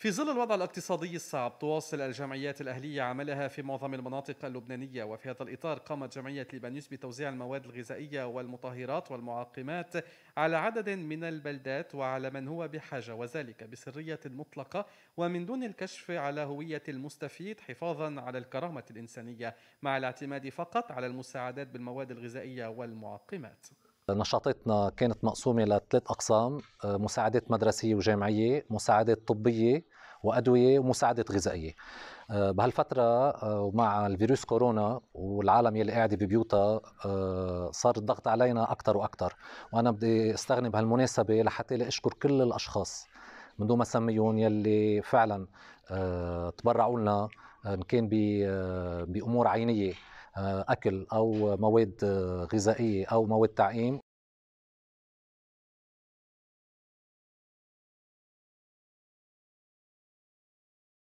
في ظل الوضع الاقتصادي الصعب تواصل الجمعيات الأهلية عملها في معظم المناطق اللبنانية وفي هذا الإطار قامت جمعية لبنيوس بتوزيع المواد الغذائية والمطهرات والمعقمات على عدد من البلدات وعلى من هو بحاجة وذلك بسرية مطلقة ومن دون الكشف على هوية المستفيد حفاظا على الكرامة الإنسانية مع الاعتماد فقط على المساعدات بالمواد الغذائية والمعقمات نشاطاتنا كانت مقسومة لثلاث أقسام آه، مساعدات مدرسية وجامعية مساعدات طبية وأدوية ومساعدات غذائية آه، بهالفترة آه، ومع الفيروس كورونا والعالم يلي قاعدة ببيوتها صار الضغط علينا أكثر وأكثر وأنا بدي استغني بهالمناسبة لحتى أشكر كل الأشخاص من دون ما سميهم يلي فعلا تبرعوا لنا ان كان بامور عينيه آه، اكل او مواد آه، غذائيه او مواد تعقيم